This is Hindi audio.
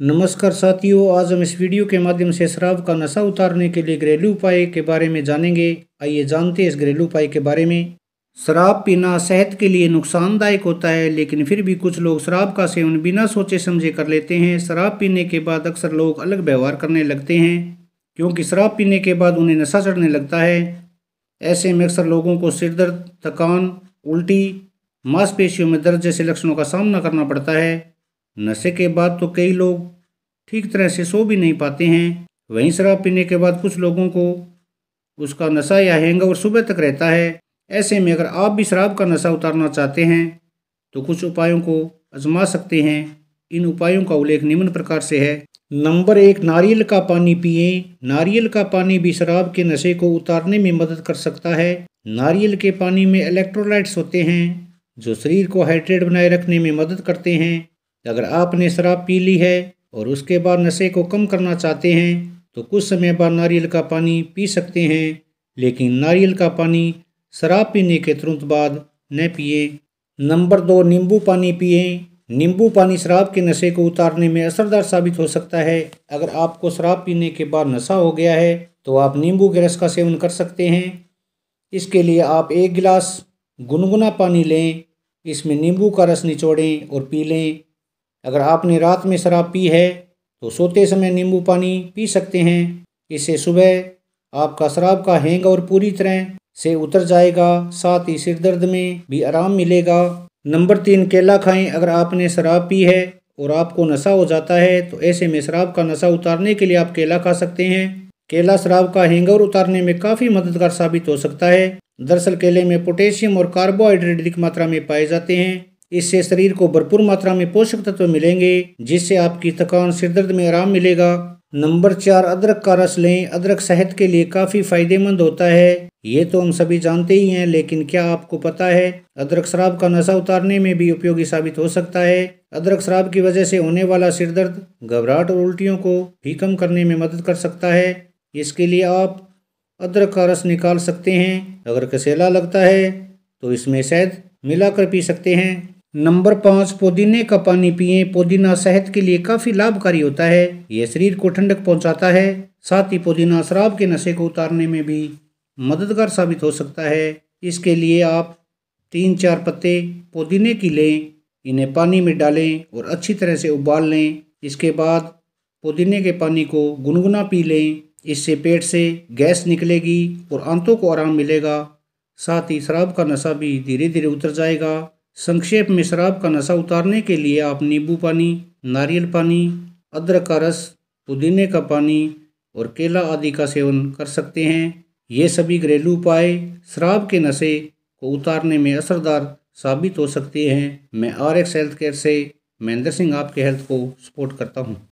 नमस्कार साथियों आज हम इस वीडियो के माध्यम से शराब का नशा उतारने के लिए घरेलू उपाय के बारे में जानेंगे आइए जानते हैं इस घरेलू उपाय के बारे में शराब पीना सेहत के लिए नुकसानदायक होता है लेकिन फिर भी कुछ लोग शराब का सेवन बिना सोचे समझे कर लेते हैं शराब पीने के बाद अक्सर लोग अलग व्यवहार करने लगते हैं क्योंकि शराब पीने के बाद उन्हें नशा चढ़ने लगता है ऐसे में अक्सर लोगों को सिर दर्द थकान उल्टी मांसपेशियों में दर्द जैसे लक्षणों का सामना करना पड़ता है नशे के बाद तो कई लोग ठीक तरह से सो भी नहीं पाते हैं वहीं शराब पीने के बाद कुछ लोगों को उसका नशा या और सुबह तक रहता है ऐसे में अगर आप भी शराब का नशा उतारना चाहते हैं तो कुछ उपायों को आजमा सकते हैं इन उपायों का उल्लेख निम्न प्रकार से है नंबर एक नारियल का पानी पिए नारियल का पानी भी शराब के नशे को उतारने में मदद कर सकता है नारियल के पानी में इलेक्ट्रोलाइट्स होते हैं जो शरीर को हाइड्रेट बनाए रखने में मदद करते हैं अगर आपने शराब पी ली है और उसके बाद नशे को कम करना चाहते हैं तो कुछ समय बाद नारियल का पानी पी सकते हैं लेकिन नारियल का पानी शराब पीने के तुरंत बाद न पिए नंबर दो नींबू पानी पिए नींबू पानी शराब के नशे को उतारने में असरदार साबित हो सकता है अगर आपको शराब पीने के बाद नशा हो गया है तो आप नींबू के रस का सेवन कर सकते हैं इसके लिए आप एक गिलास गुनगुना पानी लें इसमें नींबू का रस निचोड़ें और पी लें अगर आपने रात में शराब पी है तो सोते समय नींबू पानी पी सकते हैं इससे सुबह आपका शराब का हैंग और पूरी तरह से उतर जाएगा साथ ही सिर दर्द में भी आराम मिलेगा नंबर तीन केला खाएं अगर आपने शराब पी है और आपको नशा हो जाता है तो ऐसे में शराब का नशा उतारने के लिए आप केला खा सकते हैं केला शराब का हैंगर उतारने में काफ़ी मददगार साबित हो सकता है दरअसल केले में पोटेशियम और कार्बोहाइड्रेट अधिक मात्रा में पाए जाते हैं इससे शरीर को भरपूर मात्रा में पोषक तत्व मिलेंगे जिससे आपकी थकान सिरदर्द में आराम मिलेगा नंबर चार अदरक का रस लें अदरक सेहत के लिए काफ़ी फायदेमंद होता है ये तो हम सभी जानते ही हैं लेकिन क्या आपको पता है अदरक शराब का नशा उतारने में भी उपयोगी साबित हो सकता है अदरक शराब की वजह से होने वाला सिरदर्द घबराहट और उल्टियों को भी कम करने में मदद कर सकता है इसके लिए आप अदरक का रस निकाल सकते हैं अगर कसेला लगता है तो इसमें शहद मिलाकर पी सकते हैं नंबर पाँच पुदीने का पानी पिए पुदीना सेहत के लिए काफी लाभकारी होता है यह शरीर को ठंडक पहुंचाता है साथ ही पुदीना शराब के नशे को उतारने में भी मददगार साबित हो सकता है इसके लिए आप तीन चार पत्ते पुदीने की लें इन्हें पानी में डालें और अच्छी तरह से उबाल लें इसके बाद पुदीने के पानी को गुनगुना पी लें इससे पेट से गैस निकलेगी और आंतों को आराम मिलेगा साथ ही शराब का नशा भी धीरे धीरे उतर जाएगा संक्षेप में शराब का नशा उतारने के लिए आप नींबू पानी नारियल पानी अदरक का रस पुदीने का पानी और केला आदि का सेवन कर सकते हैं ये सभी घरेलू उपाय शराब के नशे को उतारने में असरदार साबित हो सकते हैं मैं आर एक्स हेल्थ केयर से महेंद्र सिंह आपके हेल्थ को सपोर्ट करता हूँ